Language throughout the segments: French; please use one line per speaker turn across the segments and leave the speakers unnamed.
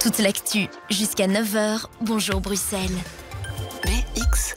Toute l'actu, jusqu'à 9h, bonjour Bruxelles.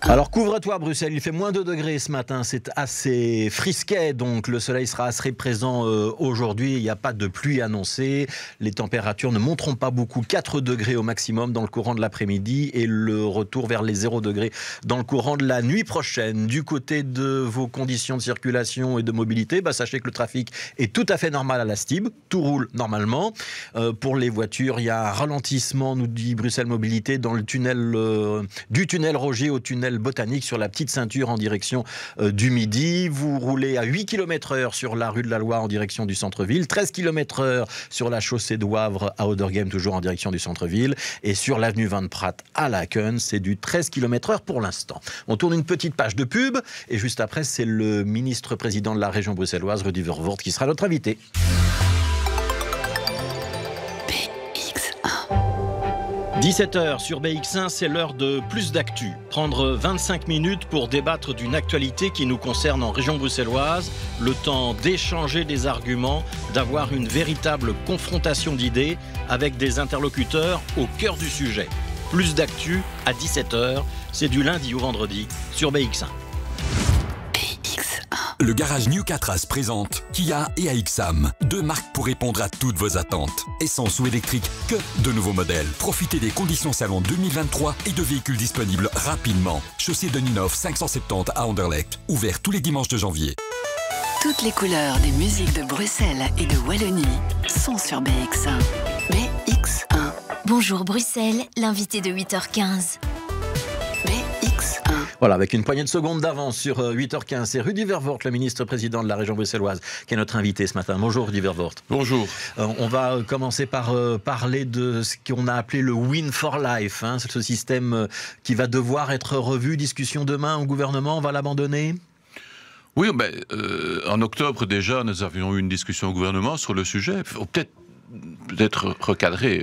Alors couvre toi Bruxelles, il fait moins 2 degrés ce matin, c'est assez frisquet, donc le soleil sera assez présent euh, aujourd'hui, il n'y a pas de pluie annoncée, les températures ne monteront pas beaucoup, 4 degrés au maximum dans le courant de l'après-midi et le retour vers les 0 degrés dans le courant de la nuit prochaine. Du côté de vos conditions de circulation et de mobilité, bah, sachez que le trafic est tout à fait normal à la Stib, tout roule normalement. Euh, pour les voitures, il y a un ralentissement, nous dit Bruxelles Mobilité, dans le tunnel, euh, du tunnel Roger au tunnel tunnel botanique sur la petite ceinture en direction euh, du midi. Vous roulez à 8 km h sur la rue de la Loire en direction du centre-ville, 13 km h sur la chaussée d'Ouavre à Odergem, toujours en direction du centre-ville, et sur l'avenue Van Pratt à Laken, c'est du 13 km h pour l'instant. On tourne une petite page de pub, et juste après, c'est le ministre-président de la région bruxelloise, Rudy Vervoort, qui sera notre invité. 17h sur BX1, c'est l'heure de plus d'actu. Prendre 25 minutes pour débattre d'une actualité qui nous concerne en région bruxelloise, le temps d'échanger des arguments, d'avoir une véritable confrontation d'idées avec des interlocuteurs au cœur du sujet. Plus d'actu à 17h, c'est du lundi au vendredi sur BX1 le garage New 4
présente Kia et AXAM, deux marques pour répondre à toutes vos attentes. Essence ou électrique, que de nouveaux modèles. Profitez des conditions salon 2023 et de véhicules disponibles rapidement. Chaussée de Ninov 570 à Anderlecht, ouvert tous les dimanches de janvier.
Toutes les couleurs des musiques de Bruxelles et de Wallonie sont sur BX1. BX1. Bonjour Bruxelles, l'invité de 8h15. Voilà, avec une poignée de secondes d'avance sur 8h15, euh, c'est Rudy Vervoort, le ministre-président de la région bruxelloise, qui est notre invité ce matin. Bonjour Rudy Vervoort. Bonjour. Euh, on va euh, commencer par parler de ce qu'on a appelé le Win for Life, hein, ce système qui va devoir être revu. Discussion demain au gouvernement, on va l'abandonner
oui, ben, en octobre déjà, nous avions eu une discussion au gouvernement sur le sujet. Peut-être peut-être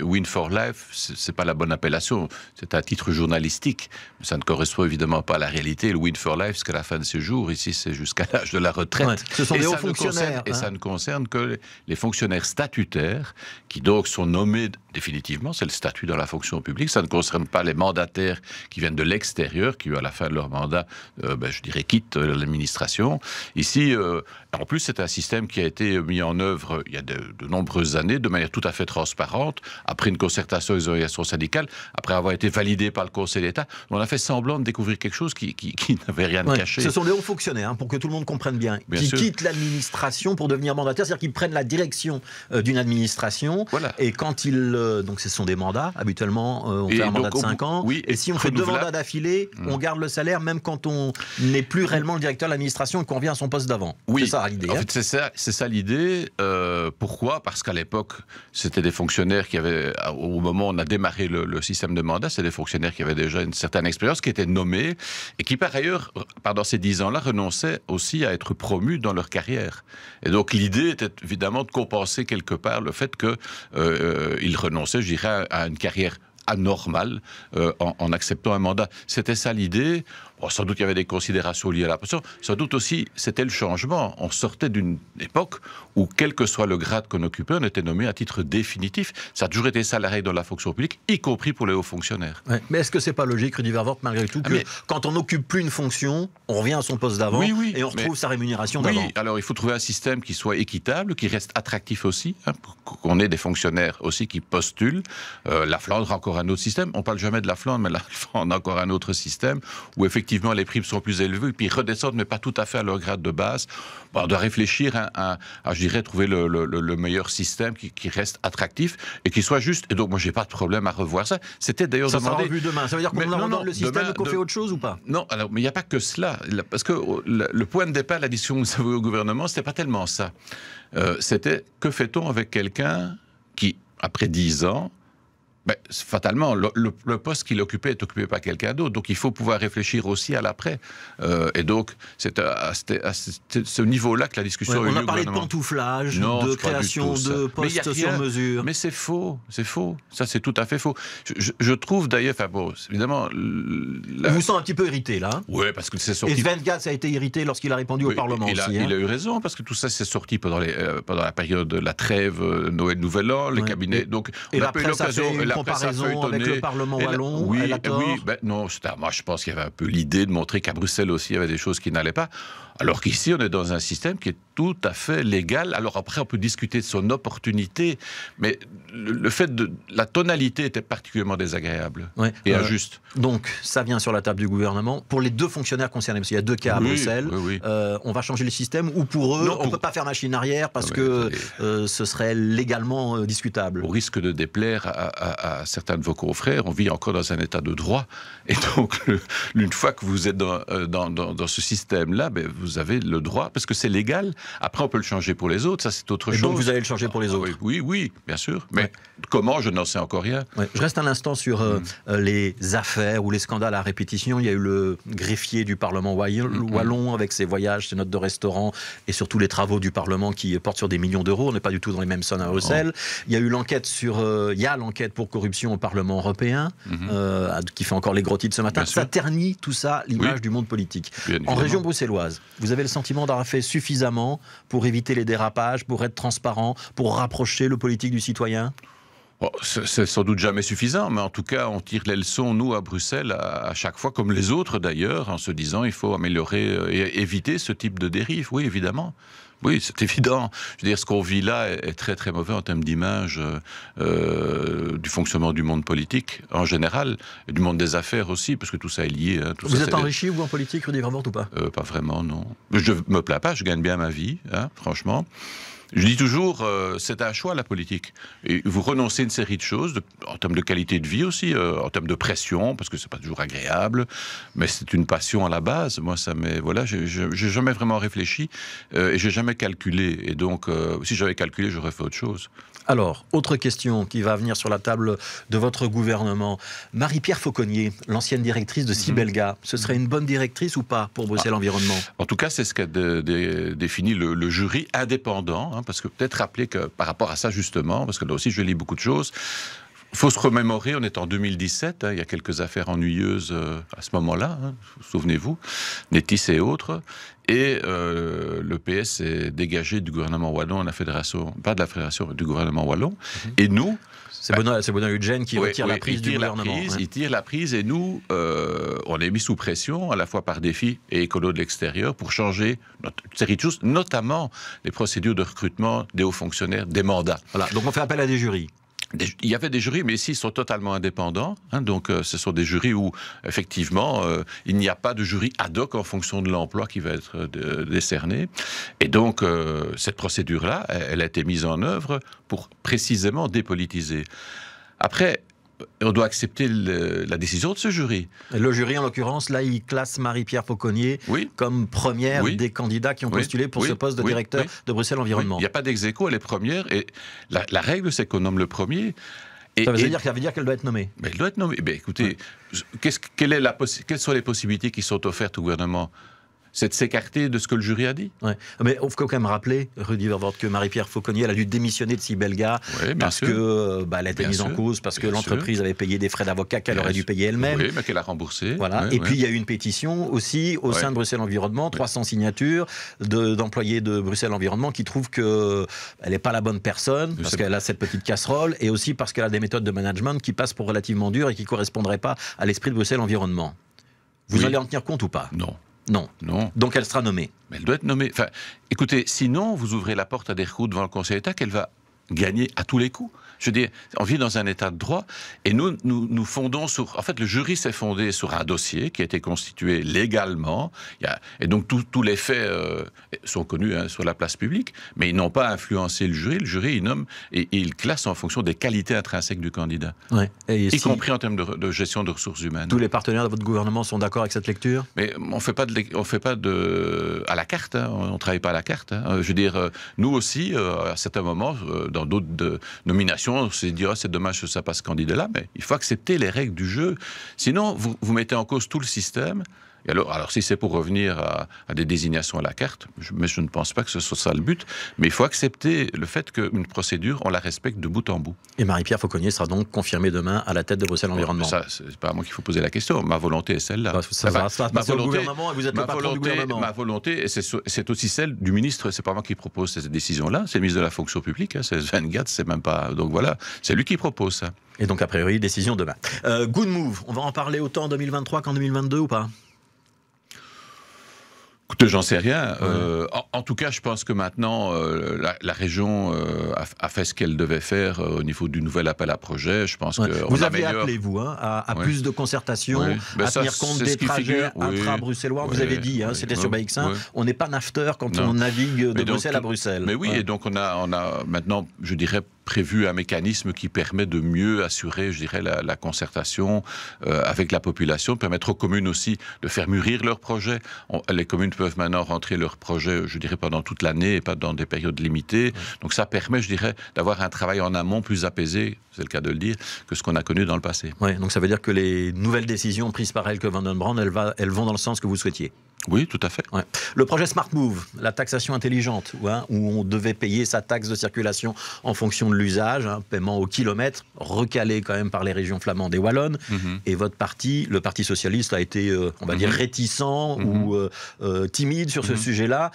Win for Life, ce n'est pas la bonne appellation. C'est un titre journalistique. Ça ne correspond évidemment pas à la réalité. Le Win for Life, c'est qu'à la fin de ses jours, ici, c'est jusqu'à l'âge de la retraite. ce sont des fonctionnaires. Et hein. ça ne concerne que les fonctionnaires statutaires, qui donc sont nommés définitivement, c'est le statut dans la fonction publique. Ça ne concerne pas les mandataires qui viennent de l'extérieur, qui, à la fin de leur mandat, euh, ben, je dirais, quittent euh, l'administration. Ici, euh, en plus, c'est un système qui a été mis en œuvre il y a de, nombreuses années, de manière tout à fait transparente, après une concertation avec les organisations syndicales, après avoir été validé par le Conseil d'État. On a fait semblant de découvrir quelque chose qui, n'avait rien de caché. Ce sont
les hauts fonctionnaires, hein, pour que tout le monde comprenne bien, qui quittent l'administration pour devenir mandataire, c'est-à-dire qu'ils prennent la direction d'une administration. Voilà. Et quand ils euh, donc ce sont des mandats. Habituellement, euh, on fait un mandat de 5 ans. et, si on fait deux mandats d'affilée, mm. on garde le salaire même quand on n'est plus réellement le directeur de l'administration et qu'on revient à son poste d'avant. Oui, c'est ça l'idée. Hein.
c'est ça, l'idée. Euh, pourquoi Parce qu'à l'époque, c'était des fonctionnaires qui avaient, au moment où on a démarré le, système de mandat, c'est des fonctionnaires qui avaient déjà une certaine expérience, qui étaient nommés et qui, par ailleurs, pendant ces 10 ans-là, renonçaient aussi à être promus dans leur carrière. Et donc, l'idée était évidemment de compenser quelque part le fait qu'ils euh, je dirais, à une carrière anormale euh, en, en, acceptant un mandat. C'était ça l'idée sans doute il y avait des considérations liées à la pension. Sans doute aussi, c'était le changement. On sortait d'une époque où, quel que soit le grade qu'on occupait, on était nommé à titre définitif. Ça a toujours été salarié dans la fonction publique, y compris pour les hauts fonctionnaires.
Mais est-ce que c'est pas logique, Rudy Vervoort, malgré tout, ah, que quand on n'occupe plus une fonction, on revient à son poste d'avant et on
retrouve sa rémunération d'avant Oui, alors il faut trouver un système qui soit équitable, qui reste attractif aussi, hein, pour qu'on ait des fonctionnaires aussi qui postulent. Euh, la Flandre a encore un autre système. On parle jamais de la Flandre, mais la Flandre a encore un autre système où effectivement effectivement, les primes sont plus élevées, puis redescendent, mais pas tout à fait à leur grade de base. on doit réfléchir hein, à, je dirais, trouver le, meilleur système qui, reste attractif et qui soit juste. Et donc, moi, j'ai pas de problème à revoir ça. C'était d'ailleurs ça demandé. Ça vu demain. Ça veut dire qu'on abandonne le système qu'on fait autre chose ou pas Non, alors, mais il n'y a pas que cela. Parce que oh, le, point de départ, la discussion que vous avez au gouvernement, n'était pas tellement ça. Euh, c'était que fait-on avec quelqu'un qui, après dix ans, mais ben, fatalement, le, poste qu'il occupait est occupé par quelqu'un d'autre. Donc il faut pouvoir réfléchir aussi à l'après. Euh, et donc, c'est à, ce niveau-là que la discussion est a On a parlé de
pantouflage, de création de postes sur
mesure. Mais c'est faux, c'est faux. Ça, c'est tout à fait faux. Je, trouve d'ailleurs, évidemment. vous sent
un petit peu irrité là. Hein. Oui, parce
que c'est sorti. Et Sven
ça a été irrité lorsqu'il a répondu au Parlement hein. il, a,
eu raison, parce que tout ça s'est sorti pendant, les, euh, pendant la période de la trêve, euh, Noël, Nouvel An, les cabinets. Donc, on a pas eu l'occasion comparaison avec le Parlement wallon. Oui, elle oui ben, non, moi je pense qu'il y avait un peu l'idée de montrer qu'à Bruxelles aussi il y avait des choses qui n'allaient pas. Alors qu'ici, on est dans un système qui est tout à fait légal. Alors après, on peut discuter de son opportunité, mais le, fait de la
tonalité était particulièrement désagréable et euh, injuste. Donc, ça vient sur la table du gouvernement. Pour les deux fonctionnaires concernés, parce qu'il y a deux cas à Bruxelles, euh, on va changer le système ou pour eux, on ne peut pas faire machine arrière parce ah, que euh, ce serait légalement discutable. Au
risque de déplaire à, à, certains de vos confrères, on vit encore dans un état de droit. Et donc, une fois que vous êtes dans, euh, ce système-là, ben, vous avez le droit, parce que c'est légal. Après, on peut le changer pour les autres, ça c'est autre et chose. Donc, vous allez le changer pour les ah, autres. Oui, oui, bien sûr. Mais comment, je n'en sais
encore rien. Je reste un instant sur euh, hmm. euh, les affaires ou les scandales à répétition. Il y a eu le greffier du Parlement hmm, hmm. wallon avec ses voyages, ses notes de restaurant et surtout les travaux du Parlement qui portent sur des millions d'euros. On n'est pas du tout dans les mêmes sons à Bruxelles. Oh. Il y a eu l'enquête sur. il y a l'enquête pour corruption au Parlement européen, mhm. euh, qui fait encore les gros titres ce matin, ça ternit tout ça l'image du monde politique. en région bruxelloise, vous avez le sentiment d'avoir fait suffisamment pour éviter les dérapages, pour être transparent, pour rapprocher le politique du citoyen oh, c'est
sans doute jamais suffisant, mais en tout cas, on tire les leçons, nous, à Bruxelles, à, à chaque fois, comme les autres d'ailleurs, en se disant il faut améliorer euh, et éviter ce type de dérive, oui, évidemment. Oui, c'est évident. Je veux dire, ce qu'on vit là est très très mauvais en termes d'image euh, euh, du fonctionnement du monde politique en général, et du monde des affaires aussi, parce que tout ça est lié. Hein, vous êtes enrichi,
ou en politique, Rudy Grambert, ou pas
euh, Pas vraiment, non. Je me plains pas, je gagne bien ma vie, hein, franchement. Je dis toujours, euh, c'est un choix la politique. Et vous renoncez une série de choses, en termes de qualité de vie aussi, euh, en termes de pression, parce que c'est pas toujours agréable, mais c'est une passion à la base. Moi, ça m'est. Voilà, j'ai jamais vraiment réfléchi euh, et j'ai jamais calculé.
Et donc, si j'avais calculé, j'aurais fait autre chose. Alors, autre question qui va venir sur la table de votre gouvernement. Marie-Pierre Fauconnier, l'ancienne directrice de Cibelga, mhm. ce serait une bonne directrice ou pas pour Bruxelles ah.
l'environnement En tout cas, c'est ce qu'a défini le, jury indépendant, hein, parce que peut-être rappeler que par rapport à ça justement, parce que là aussi je lis beaucoup de choses, il faut se remémorer, on est en 2017, hein, il y a quelques affaires ennuyeuses euh, à ce moment-là, hein, souvenez-vous, Nétis et autres. Et euh, le PS est dégagé du gouvernement wallon à la fédération, pas de la fédération, du gouvernement wallon. Mhm. Et nous. C'est Benoît,
Eugène qui retire la prise du gouvernement. Il
tire la prise et nous, euh, on est mis sous pression, à la fois par défi et écolo de l'extérieur, pour changer notre série de choses, notamment les procédures de recrutement des hauts fonctionnaires, des mandats. Voilà, donc on fait appel à des jurys il y avait des jurys, mais ici ils sont totalement indépendants. Hein, donc, euh, ce sont des jurys où effectivement euh, il n'y a pas de jury ad hoc en fonction de l'emploi qui va être euh, décerné. Et donc, cette procédure-là, elle a été mise en œuvre pour précisément dépolitiser.
Après, on doit accepter la décision de ce jury. Le jury, en l'occurrence, là, il classe Marie-Pierre Fauconnier comme première des candidats qui ont postulé pour ce poste de directeur de
Bruxelles Environnement. Il n'y a pas d'ex elle est première. Et la, règle, c'est qu'on nomme le premier. ça, veut dire, qu'elle doit être nommée. Mais elle doit être nommée. Eh ben, écoutez, quelle quelles sont les possibilités qui
sont offertes au gouvernement c'est de s'écarter de ce que le jury a dit. Ah, mais on faut quand même rappeler, Rudy Vervoort, que Marie-Pierre Fauconnier, a dû démissionner de Sibelga gars parce qu'elle que euh, bah, a été mise en cause, parce que l'entreprise avait payé des frais d'avocat qu'elle aurait dû payer elle-même. Oui, mais qu'elle a remboursé. Voilà. Et puis il y a eu une pétition aussi au sein de Bruxelles Environnement, 300 signatures d'employés de, Bruxelles Environnement qui trouvent qu'elle euh, n'est pas la bonne personne parce qu'elle a cette petite casserole et aussi parce qu'elle a des méthodes de management qui passent pour relativement dures et qui ne correspondraient pas à l'esprit de Bruxelles Environnement. Vous allez en tenir compte ou pas Non. Non. Donc elle sera nommée. elle doit être nommée. Enfin, écoutez, sinon, vous
ouvrez la porte à des recours devant le Conseil d'État qu'elle va gagner à tous les coups. Je dire, on vit dans un état de droit et nous, nous, fondons sur. En fait, le jury s'est fondé sur un dossier qui a été constitué légalement. et donc, tous les faits euh, sont connus hein, sur la place publique, mais ils n'ont pas influencé le jury. Le jury, il nomme et, il classe en fonction des qualités intrinsèques du candidat.
y compris
en termes de, gestion de ressources humaines.
Tous les partenaires de votre gouvernement sont d'accord avec cette lecture
Mais on ne fait pas, de, on fait pas de, à la carte. Hein. on ne travaille pas à la carte. Hein. Euh, je veux dire, euh, nous aussi, à certains moments, dans d'autres nominations, on se dira c'est dommage que ça passe candidat là, mais il faut accepter les règles du jeu. Sinon, vous mettez en cause tout le système alors, si c'est pour revenir à, des désignations à la carte, je, mais je ne pense pas que ce soit ça le but, mais il faut accepter le fait qu'une procédure, on la respecte de bout en bout. Et Marie-Pierre Fauconnier sera donc confirmée demain à la tête de Bruxelles Environnement. Ça, c'est pas à moi qu'il faut poser la question. Ma volonté est celle-là. ma volonté, c'est aussi celle du ministre, c'est pas moi qui propose cette décision-là, c'est le ministre de la fonction publique, hein. c'est Sven Gatz, c'est même pas... Donc voilà, c'est lui qui propose ça. Et donc, a priori, décision demain.
Euh, good move, on va en parler autant en 2023 qu'en 2022 ou pas
j'en sais rien. Euh, en, tout cas, je pense que maintenant, euh, la, région euh, a, fait ce qu'elle devait faire au niveau du nouvel appel à projet. Je pense que vous avez appelé
vous hein, à, plus de concertation, à ben tenir compte des trajets intra-bruxellois. Vous avez dit, hein, c'était sur bx on n'est pas nafteur quand on navigue de Bruxelles à Bruxelles. Mais oui, et
donc on a, on a maintenant, je dirais, prévu un mécanisme qui permet de mieux assurer, je dirais, la, concertation euh, avec la population, permettre aux communes aussi de faire mûrir leurs projets. les communes peuvent maintenant rentrer leurs projets, je dirais, pendant toute l'année et pas dans des périodes limitées. Donc ça permet, je dirais, d'avoir un travail en amont plus apaisé, c'est le cas de le dire, que ce qu'on a connu dans le passé.
Oui, donc ça veut dire que les nouvelles décisions prises par Elke Vandenbrand, den va, elles vont dans le sens que vous souhaitiez. Oui, tout à fait. Le projet Smart Move, la taxation intelligente, hein, où, on devait payer sa taxe de circulation en fonction de l'usage, hein, paiement au kilomètre, recalé quand même par les régions flamandes et wallonnes. Mhm. Et votre parti, le Parti socialiste, a été, euh, on va dire, mhm. réticent ou mhm. euh, euh, timide sur ce sujet-là.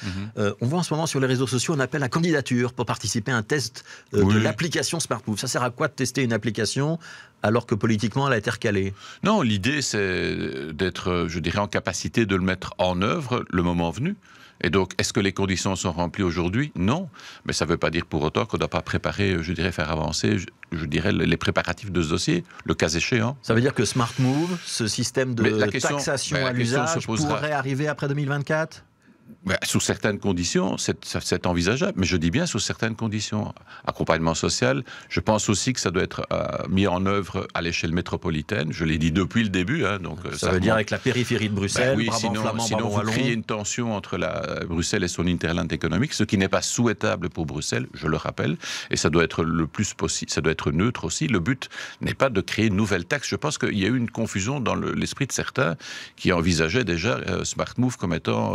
on voit en ce moment sur les réseaux sociaux un appel à candidature pour participer à un test de l'application Smart Move. Ça sert à quoi de tester une application alors que politiquement elle a été recalée Non, l'idée c'est d'être, je dirais, en capacité
de le mettre en œuvre le moment venu. Et donc, est-ce que les conditions sont remplies aujourd'hui Non. Mais ça ne veut pas dire pour autant qu'on ne doit pas préparer, je dirais, faire avancer, je, dirais, les préparatifs de ce dossier, le cas échéant.
Ça veut dire que Smart Move, ce système de taxation à l'usage, pourrait arriver après 2024
ben, sous certaines conditions, c'est envisageable. Mais je dis bien sous certaines conditions. Accompagnement social, je pense aussi que ça doit être euh, mis en œuvre à l'échelle métropolitaine. Je l'ai dit depuis le début. Hein, donc, euh, ça, veut dire avec la périphérie
de Bruxelles, ben oui, sinon, sinon une
tension entre la, euh, Bruxelles et son interland économique, ce qui n'est pas souhaitable pour Bruxelles, je le rappelle. Et ça doit être le plus possible, ça doit être neutre aussi. Le but n'est pas de créer une nouvelle taxe. Je pense qu'il y a eu une confusion dans l'esprit de certains qui envisageaient déjà Smart Move comme étant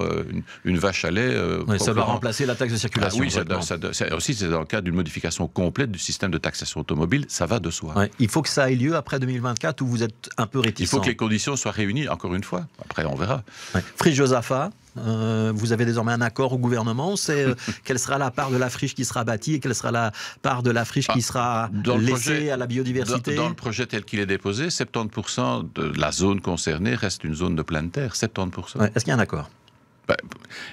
une une vache à lait. Euh, ça va remplacer
la taxe de ah circulation. oui, ça,
ça, aussi, c'est dans le cadre d'une modification complète du système de taxation automobile, ça va de soi.
il faut que ça ait lieu après 2024 où vous êtes un peu réticent. Il faut que les
conditions soient réunies, encore une fois. Après, on verra.
Friche Josapha, euh, vous avez désormais un accord au gouvernement. C'est euh, quelle sera la part de la friche qui sera bâtie et quelle sera la part de la friche qui ah, sera laissée à la biodiversité dans, le
projet tel qu'il est déposé, 70% de la zone concernée reste une zone de pleine terre.
70%. Est-ce qu'il y a un accord
bah,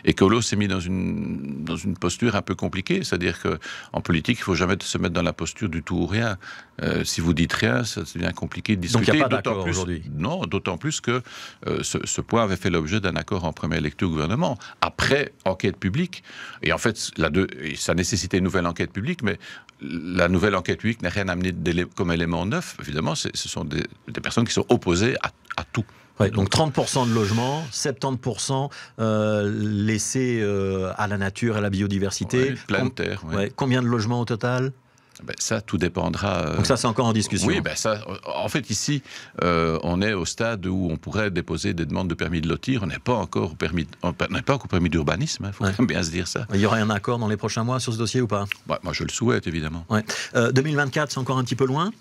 et s'est mis dans
une,
posture un peu compliquée, c'est-à-dire qu'en politique, il ne faut jamais se mettre dans la posture du tout ou rien. Euh, si vous dites rien, ça devient compliqué de discuter. Donc il n'y a pas d'accord aujourd'hui Non, d'autant plus que euh, ce, point avait fait l'objet d'un accord en première lecture au gouvernement, après enquête publique. Et en fait, ça nécessitait une nouvelle enquête publique, mais la nouvelle enquête publique n'a rien amené comme élément neuf. Évidemment, ce sont des, personnes qui sont opposées à tout
donc 30% de logements, 70% euh, laissés euh, à la nature, à la biodiversité. Ouais, plein de terre. Combien de logements au total ben, ça, tout dépendra. Euh, donc ça, c'est encore en discussion. Oui, ben
En fait, ici, on est au stade où on pourrait déposer des demandes de permis de lotir.
On n'est pas encore au permis, n'est pas permis d'urbanisme. Il hein, faut bien se dire ça. Il y aura un accord dans les prochains mois sur ce dossier ou pas bah, Moi, je le souhaite évidemment. 2024, c'est encore un petit peu loin.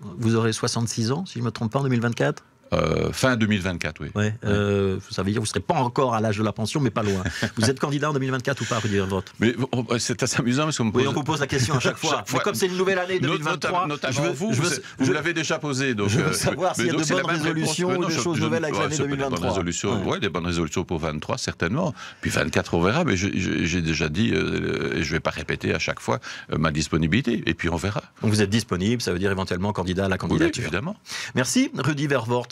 Vous aurez 66 ans, si je ne me trompe pas, en 2024 euh, fin 2024, oui. Euh, ça veut dire vous ne serez pas encore à l'âge de la pension, mais pas loin. vous êtes candidat en 2024 ou pas, Rudy Vervot Mais oh, bah, c'est assez amusant parce pose... Oui, on vous pose la question à chaque fois. comme c'est une nouvelle année 2023... Notamment, je vous, je l'avez
déjà posé. Donc, je veux euh, savoir s'il y a de bonnes résolutions des choses nouvelles avec l'année 2023. Des bonnes, résolutions, ouais. des bonnes résolutions pour 23, certainement. Puis 24, on verra. Mais j'ai déjà dit, et je ne vais pas
répéter à chaque fois, ma disponibilité. Et puis on verra. Donc vous êtes disponible, ça veut dire éventuellement candidat à la candidature. évidemment. Merci, Rudy Vervoort.